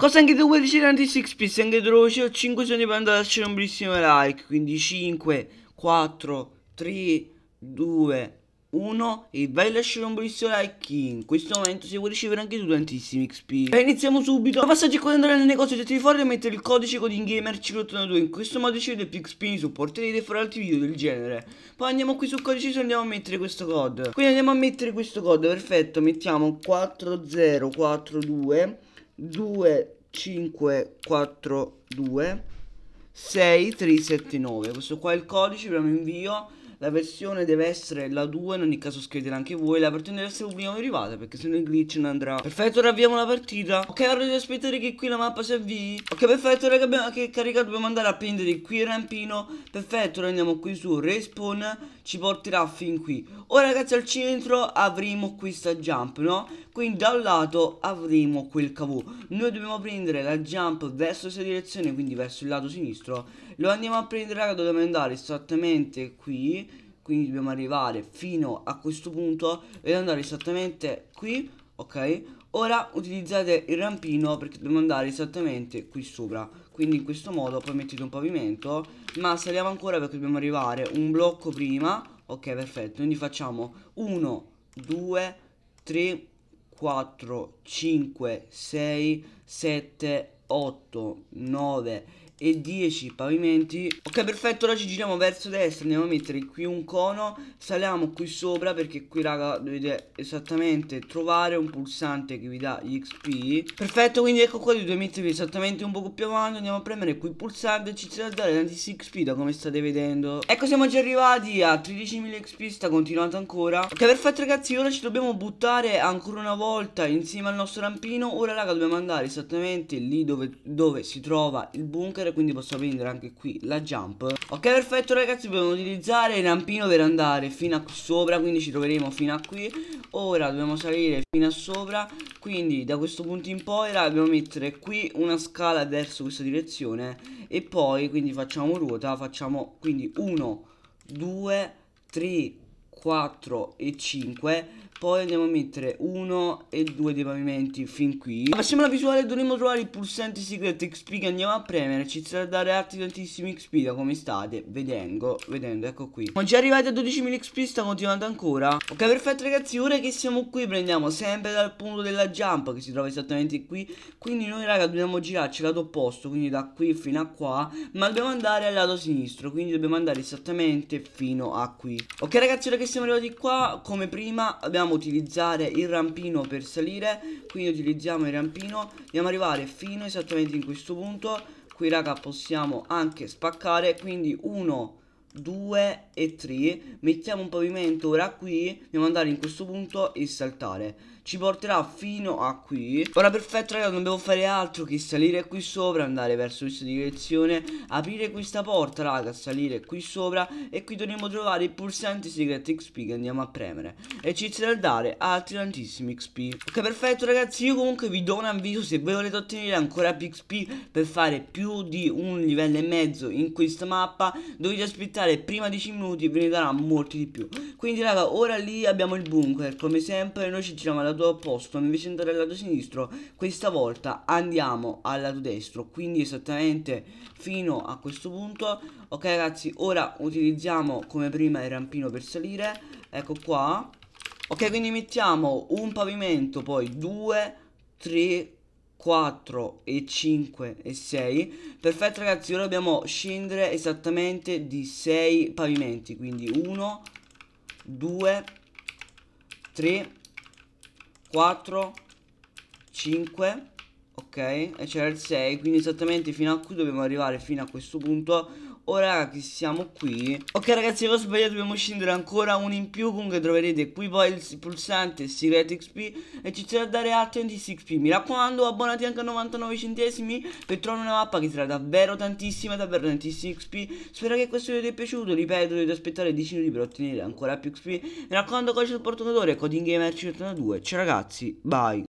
Cosa anche devo dire tanti 6 Se Anche tu devo 5 secondi per andare a lasciare un bellissimo like. Quindi 5, 4, 3, 2, 1 e vai a lasciare un bellissimo like in questo momento se vuoi ricevere anche tu tantissimi XP E iniziamo subito passaggi con andare nel negozio di fuori e mettere il codice codingamer 582 in questo modo ricevete più XP in supporto e fare altri video del genere poi andiamo qui sul codice e andiamo a mettere questo code quindi andiamo a mettere questo code perfetto mettiamo 4042 2 5 4 2 6 3 7 9 questo qua è il codice abbiamo invio la versione deve essere la 2, in ogni caso scrivetela anche voi, la partita deve essere l'ultima arrivata perché se no il glitch non andrà. Perfetto, ora avviamo la partita. Ok, ora devo aspettare che qui la mappa si avvii. Ok, perfetto, raga, abbiamo che carica, dobbiamo andare a prendere qui il rampino. Perfetto, ora andiamo qui su respawn, ci porterà fin qui. Ora ragazzi al centro avremo questa jump, no? Quindi da un lato avremo quel cavo. Noi dobbiamo prendere la jump verso questa direzione, quindi verso il lato sinistro. Lo andiamo a prendere, raga, dobbiamo andare esattamente qui quindi dobbiamo arrivare fino a questo punto ed andare esattamente qui ok ora utilizzate il rampino perché dobbiamo andare esattamente qui sopra quindi in questo modo poi mettete un pavimento ma saliamo ancora perché dobbiamo arrivare un blocco prima ok perfetto quindi facciamo 1 2 3 4 5 6 7 8 9 e 10 pavimenti Ok perfetto ora ci giriamo verso destra Andiamo a mettere qui un cono Saliamo qui sopra perché qui raga dovete esattamente trovare un pulsante che vi dà gli XP Perfetto quindi ecco qua dovete mettervi esattamente un poco più avanti Andiamo a premere qui il pulsante e ci sarà dare tantissimi XP da come state vedendo Ecco siamo già arrivati a 13.000 XP sta continuando ancora Ok perfetto ragazzi ora ci dobbiamo buttare ancora una volta insieme al nostro rampino Ora raga dobbiamo andare esattamente lì dove, dove si trova il bunker utilizzare Quindi posso prendere anche qui la jump Ok perfetto ragazzi dobbiamo utilizzare il rampino per andare fino a qui sopra Quindi ci troveremo fino a qui Ora dobbiamo salire fino a sopra Quindi da questo punto in poi ragazzi, dobbiamo mettere qui una scala verso questa direzione E poi quindi facciamo ruota Facciamo quindi 1, 2, 3, 4 e 5 poi andiamo a mettere uno e due dei pavimenti fin qui Passiamo alla visuale dovremmo trovare il pulsante secret XP che andiamo a premere Ci sarà da dare altri tantissimi XP da come state vedendo, vedendo ecco qui Siamo già arrivati a 12.000 XP sta continuando ancora Ok perfetto ragazzi ora che siamo qui prendiamo sempre dal punto della jump che si trova esattamente qui Quindi noi raga dobbiamo girarci lato opposto quindi da qui fino a qua Ma dobbiamo andare al lato sinistro quindi dobbiamo andare esattamente fino a qui Ok ragazzi ora che siamo arrivati qua come prima abbiamo dobbiamo utilizzare il rampino per salire quindi utilizziamo il rampino dobbiamo arrivare fino esattamente in questo punto qui raga possiamo anche spaccare quindi 1 2 e 3 mettiamo un pavimento ora qui dobbiamo andare in questo punto e saltare ci porterà fino a qui Ora perfetto ragazzi non devo fare altro che salire qui sopra Andare verso questa direzione Aprire questa porta raga Salire qui sopra E qui dovremo trovare il pulsante secret XP che andiamo a premere E ci inizierà a dare altri tantissimi XP Ok perfetto ragazzi io comunque vi do un avviso Se voi volete ottenere ancora più XP Per fare più di un livello e mezzo in questa mappa Dovete aspettare prima 10 minuti Ve ne darà molti di più Quindi raga ora lì abbiamo il bunker Come sempre noi ci giriamo alla lato opposto invece di andare al lato sinistro questa volta andiamo al lato destro quindi esattamente fino a questo punto ok ragazzi ora utilizziamo come prima il rampino per salire ecco qua ok quindi mettiamo un pavimento poi 2 3 4 e 5 e 6 perfetto ragazzi ora dobbiamo scendere esattamente di 6 pavimenti quindi 1 2 3 4, 5, ok? E c'era il 6, quindi esattamente fino a qui dobbiamo arrivare fino a questo punto Ora che siamo qui Ok ragazzi ho sbagliato dobbiamo scendere ancora un in più Comunque troverete qui poi il pulsante Secret XP E ci sarà da dare altri 26 XP Mi raccomando abbonati anche a 99 centesimi Per trovare una mappa che sarà davvero tantissima Davvero tantissimi XP Spero che questo video ti sia piaciuto Ripeto dovete aspettare 10 minuti per ottenere ancora più XP Mi raccomando codice supportatore Coding Gamer 182 Ciao ragazzi bye